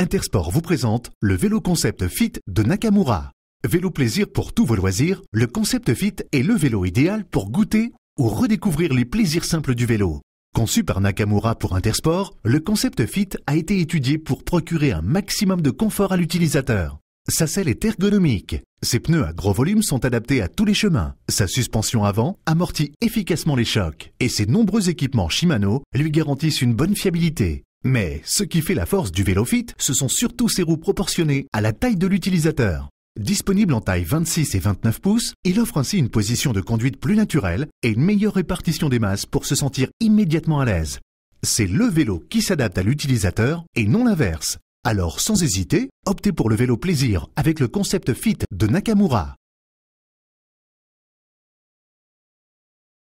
Intersport vous présente le vélo concept fit de Nakamura. Vélo plaisir pour tous vos loisirs, le concept fit est le vélo idéal pour goûter ou redécouvrir les plaisirs simples du vélo. Conçu par Nakamura pour Intersport, le concept fit a été étudié pour procurer un maximum de confort à l'utilisateur. Sa selle est ergonomique. Ses pneus à gros volume sont adaptés à tous les chemins. Sa suspension avant amortit efficacement les chocs. Et ses nombreux équipements Shimano lui garantissent une bonne fiabilité. Mais ce qui fait la force du vélo Fit, ce sont surtout ses roues proportionnées à la taille de l'utilisateur. Disponible en taille 26 et 29 pouces, il offre ainsi une position de conduite plus naturelle et une meilleure répartition des masses pour se sentir immédiatement à l'aise. C'est le vélo qui s'adapte à l'utilisateur et non l'inverse. Alors sans hésiter, optez pour le vélo plaisir avec le concept Fit de Nakamura.